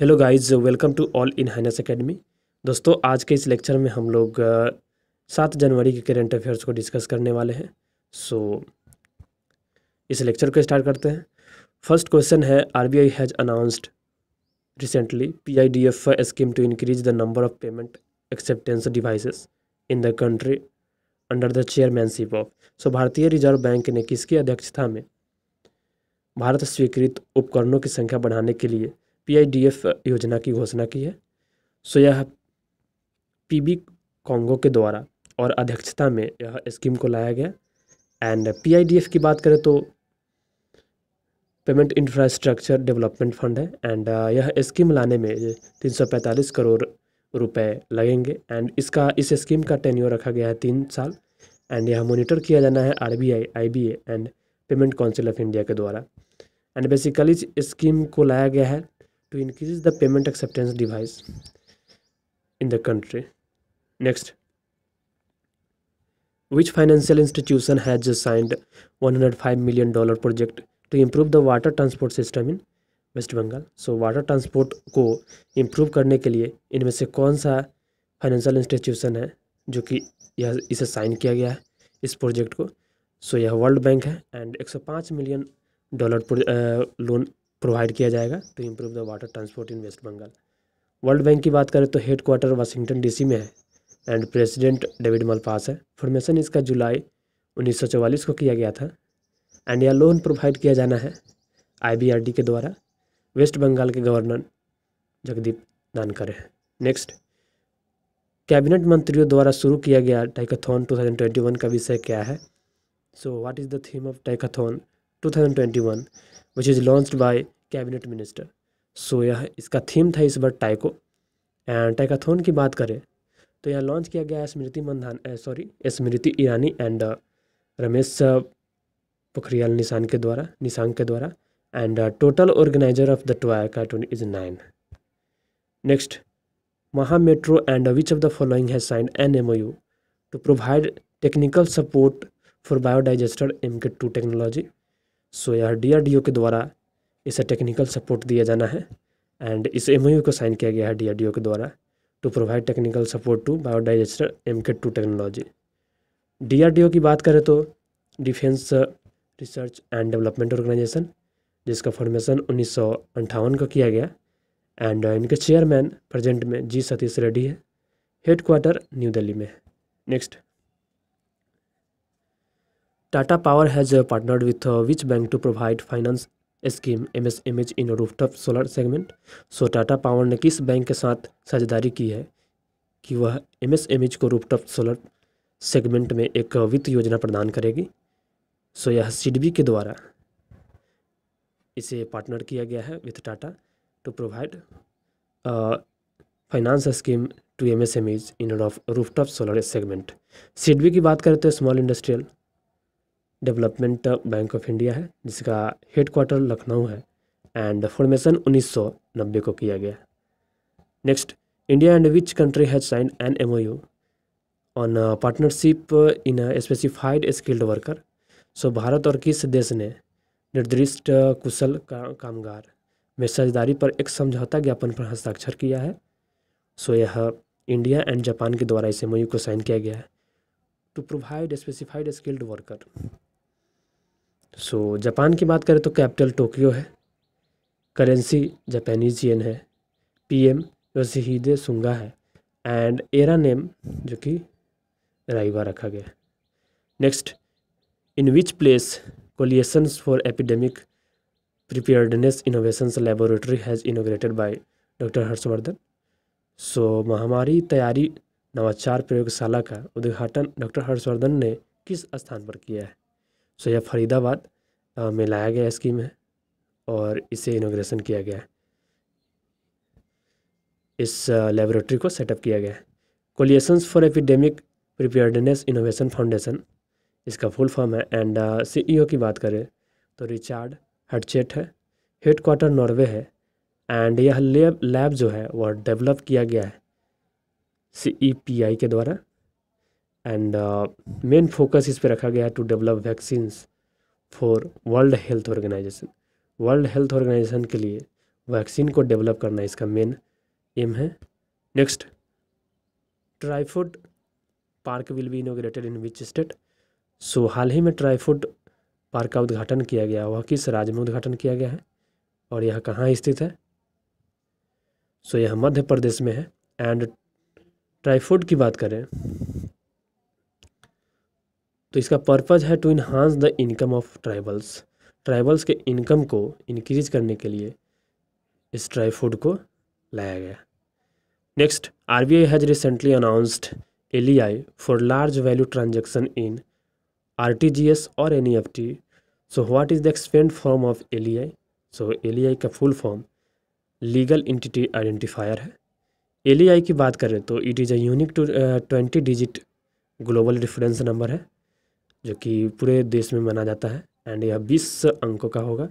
hello guys welcome to all in highness academy दोस्तों आज के इस लेक्चर में हम लोग सात जनवरी के करेंट अफेयर्स को डिस्कस करने वाले हैं सो so, इस लेक्चर को स्टार्ट करते हैं फर्स्ट क्वेश्चन है RBI has announced recently PIDF scheme to increase the number of payment acceptance devices in the country under the chairmanship of so भारतीय रिजर्व बैंक ने किसकी अध्यक्षता में भारत स्वीकृत उपकरणों की संख्या बढ़ाने के लिए पी योजना की घोषणा की है सो यह पीबी कॉन्गो के द्वारा और अध्यक्षता में यह स्कीम को लाया गया एंड पीआईडीएफ की बात करें तो पेमेंट इंफ्रास्ट्रक्चर डेवलपमेंट फंड है एंड uh, यह स्कीम लाने में 345 करोड़ रुपए लगेंगे एंड इसका इस स्कीम का टेन्यू रखा गया है तीन साल एंड यह मॉनिटर किया जाना है RBI IBA and Payment Council of India के द्वारा एंड बेसिकली इस स्कीम को लाया गया है to increase the payment acceptance device in the country next which financial institution has just signed 105 million dollar project to improve the water transport system in West Bengal so water transport को improve करने के लिए इनमें से कौन सा financial institution है जो कि यह इसे साइन किया गया है इस प्रोजेक्ट को सो so, यह वर्ल्ड बैंक है and 105 million dollar loan provide किया जाएगा to improve the water transport in West Bengal World Bank की बात करें तो हेड क्वार्टर वाशिंगटन डीसी में है एंड प्रेसिडेंट डेविड मलपास है फॉर्मेशन इसका जुलाई 1944 को किया गया था एंड यह लोन प्रोवाइड किया जाना है आईबीआरडी के द्वारा वेस्ट बंगाल के गवर्नर जगदीप दानकर हैं नेक्स्ट कैबिनेट मंत्रियों द्वारा शुरू किया गया टाइकाथॉन 2021 का विषय क्या है so what is the theme of Toycathon 2021 which is launched by cabinet minister so यह इसका थीम था इस बार टाइको एंड टाइकाथोन की बात करें तो यह लॉन्च किया गया स्मृति मंधान सॉरी स्मृति ईरानी एंड रमेश पोखरियाल निशान के द्वारा निशान के द्वारा and total organizer of the Toycathon is nine next Maha metro and which of the following has signed an M U to provide technical support for biodigester M K two technology so यह DRDO के द्वारा इसे technical support दिया जाना है and इस M को sign किया गया है डीआरडीओ के द्वारा to provide technical support to biodigester M K two technology D की बात करें तो Defence Research and Development Organisation जिसका फॉर्मेशन उन्नीस का किया गया एंड uh, इनके चेयरमैन प्रेजेंट में जी सतीश रेड्डी है हेड क्वार्टर न्यू दिल्ली में है next Tata Power has uh, partnered with uh, which bank to provide finance scheme M S M H in So solar segment so Tata Power ने किस bank के साथ साझेदारी की है कि वह एम एस एम एच को रूफटॉप सोलर सेगमेंट में एक uh, वित्त योजना प्रदान करेगी सो यह सिडबी के द्वारा इसे पार्टनर किया गया है with Tata to provide finance scheme to M S M H in rooftop solar segment SIDBI की बात करें तो Small Industrial Development Bank of India है जिसका हेड क्वार्टर लखनऊ है एंड फॉर्मेशन 1990 को किया गया next India and which country has sign an M on partnership in specified skilled worker so Bharat और किस देश ने निर्दिष्ट कुशल का, कामगार में साझेदारी पर एक समझौता ज्ञापन पर हस्ताक्षर किया है सो so, यह इंडिया एंड जापान के द्वारा इस एम को साइन किया गया है to provide specified skilled worker so so, Japan की बात करें तो कैपिटल टोक्यो है करेंसी जापानीज येन है पीएम योशिहिदे सुंगा है एंड एरा नेम जो कि राइवा रखा गया next in which place coalitions for epidemic preparedness innovations laboratory has inaugurated by doctor Harshvardhan so महामारी तैयारी नवाचार प्रयोगशाला का उद्घाटन डॉक्टर हर्षवर्धन ने किस स्थान पर किया है सो यह फरीदाबाद में लाया गया स्कीम है और इसे इनोग्रेशन किया गया है इस लेबोरेटरी uh, को सेटअप किया गया है coalitions for epidemic preparedness innovation foundation इसका फुल फॉर्म है एंड सीईओ uh, e की बात करें तो रिचार्ड हटचेट है हेड क्वार्टर नॉर्वे है एंड यह लैब लैब जो है वह डेवलप किया गया है सी ई पी आई के द्वारा एंड मेन फोकस इस पर रखा गया है to develop vaccines for World Health Organisation World Health Organisation के लिए वैक्सीन को डेवलप करना इसका मेन एम है next Trifood park will be inaugurated in which state so हाल ही में ट्राईफूड पार्क का उद्घाटन किया गया वह किस राज्य में उद्घाटन किया गया है और यह कहाँ स्थित है सो so, यह मध्य प्रदेश में है एंड ट्राईफूड की बात करें तो इसका पर्पज़ है to enhance the income of tribals tribals के इनकम को इनक्रीज करने के लिए इस ड्राई फूड को लाया गया next R B I has recently announced L E I for large value transaction in R T G S और N E F T so what is the expand form of L E I so L E I का full form legal entity identifier है L E I की बात करें तो it is a unique two twenty digit global reference number है जो कि पूरे देश में माना जाता है एंड यह बीस अंकों का होगा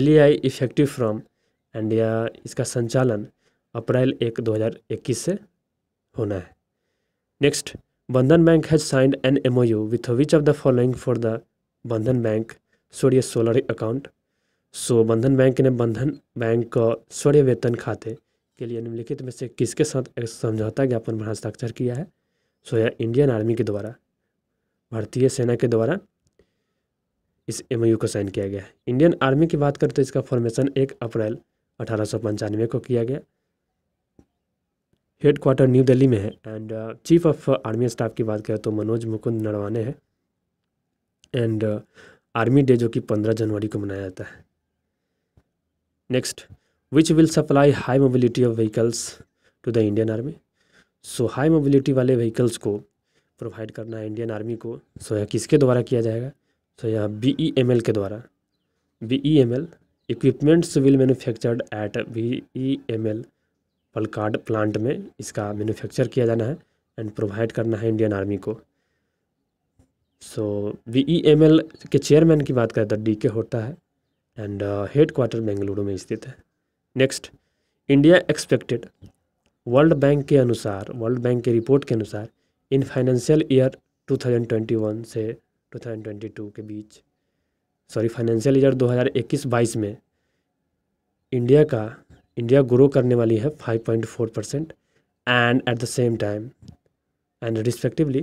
एल इफेक्टिव फ्रॉम एंड यह इसका संचालन अप्रैल एक 2021 से होना है next Bandhan Bank has signed an M O U with which of the following for the Bandhan Bank स्वर्य solar account so Bandhan Bank ने बंधन बैंक का वेतन खाते के लिए निम्नलिखित में से किसके साथ समझौता ज्ञापन पर हस्ताक्षर किया है सो यह इंडियन आर्मी के द्वारा भारतीय सेना के द्वारा इस एम को साइन किया गया है इंडियन आर्मी की बात करें तो इसका फॉर्मेशन एक अप्रैल अठारह को किया गया हेड क्वार्टर न्यू दिल्ली में है and chief of army staff की बात करें तो मनोज मुकुंद नरवाने हैं एंड आर्मी डे जो कि पंद्रह जनवरी को मनाया जाता है next which will supply high mobility of vehicles to the Indian Army so high mobility वाले व्हीकल्स को प्रोवाइड करना है इंडियन आर्मी को सो यह किसके द्वारा किया जाएगा सो यह बी ई एम एल के द्वारा B E M L equipments will manufactured at B E M L Palakkad plant में इसका मैन्युफैक्चर किया जाना है एंड प्रोवाइड करना है इंडियन आर्मी को so B E M L के चेयरमैन की बात करें तो डी के होता है एंड हेड क्वार्टर बेंगलुरु में स्थित है next India expected World Bank के अनुसार वर्ल्ड बैंक के रिपोर्ट के अनुसार इन फाइनेंशियल ईयर 2021 से 2022 के बीच सॉरी फाइनेंशियल ईयर 2021-22 में इंडिया का इंडिया ग्रो करने वाली है 5.4 percent and at the same time and respectively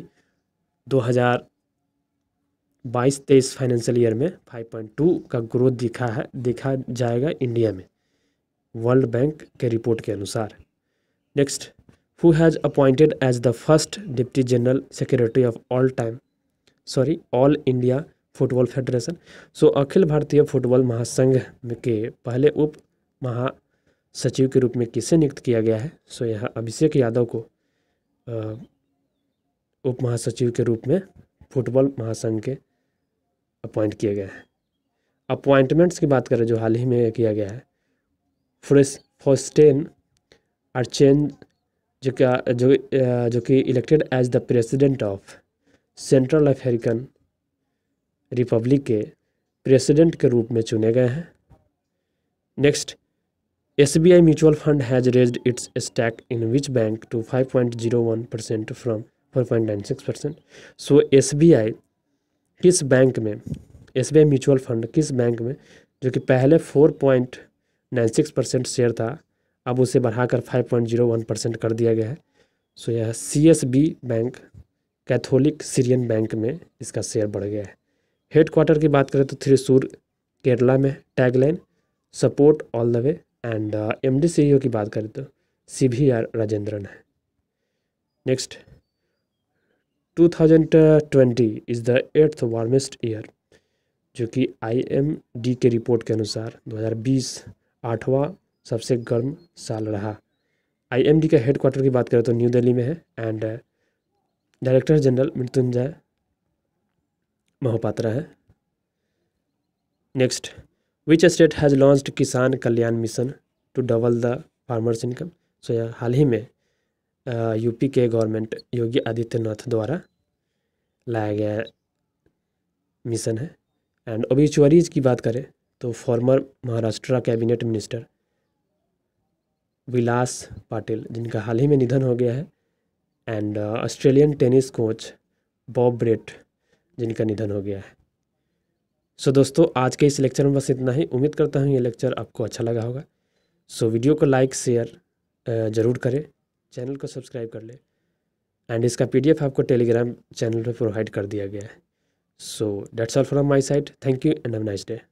2022-23 financial year में 5.2 का ग्रोथ दिखा है दिखा जाएगा इंडिया में वर्ल्ड बैंक के रिपोर्ट के अनुसार next who has appointed as the first deputy general secretary of all time sorry all india football football federation so अखिल भारतीय फुटबॉल महासंघ के पहले उप महासचिव के रूप में किसे नियुक्त किया गया है सो यह अभिषेक यादव को उप महासचिव के रूप में फुटबॉल महासंघ के अपॉइंट किया गया है अपॉइंटमेंट्स की बात करें जो हाल ही में किया गया है फ्रेस फोस्टेन अर्चेंज जो क्या जो जो कि elected as the president of Central African Republic के प्रेसिडेंट के रूप में चुने गए हैं next S B I mutual fund has raised its stake in which bank to five point zero one percent from four point nine six percent so S B I किस bank में S B I mutual fund किस bank में जो कि पहले four point nine six percent share था अब उसे बढ़ाकर 5.01 परसेंट कर दिया गया है सो यह C S B bank Catholic Syrian Bank में इसका शेयर बढ़ गया है हेड क्वार्टर की बात करें तो थ्रिसूर केरला में tagline support all the way and M D C की बात करें तो सी भी आर राजेंद्रन है next 2020 is the eighth warmest year जो कि आईएमडी के रिपोर्ट के अनुसार 2020 आठवा सबसे गर्म साल रहा आईएमडी का हेड क्वार्टर की बात करें तो न्यू दिल्ली में है and director general Mrutyunjay Mohapatra है next which state has launch Kisan Kalyan mission to double the farmers income so यह हाल ही में यूपी uh, के गवर्नमेंट योगी आदित्यनाथ द्वारा लाया गया मिशन है एंड ओबिचुअरीज की बात करें तो former Maharashtra cabinet minister Vilas Patil जिनका हाल ही में निधन हो गया है and Australian tennis coach Bob Brett जिनका निधन हो गया है सो so, दोस्तों आज के इस लेक्चर में बस इतना ही उम्मीद करता हूँ ये लेक्चर आपको अच्छा लगा होगा सो so, वीडियो को लाइक शेयर ज़रूर करें चैनल को सब्सक्राइब कर लें एंड इसका पीडीएफ आपको टेलीग्राम चैनल पर प्रोवाइड कर दिया गया है so that's all from my side thank you and have nice day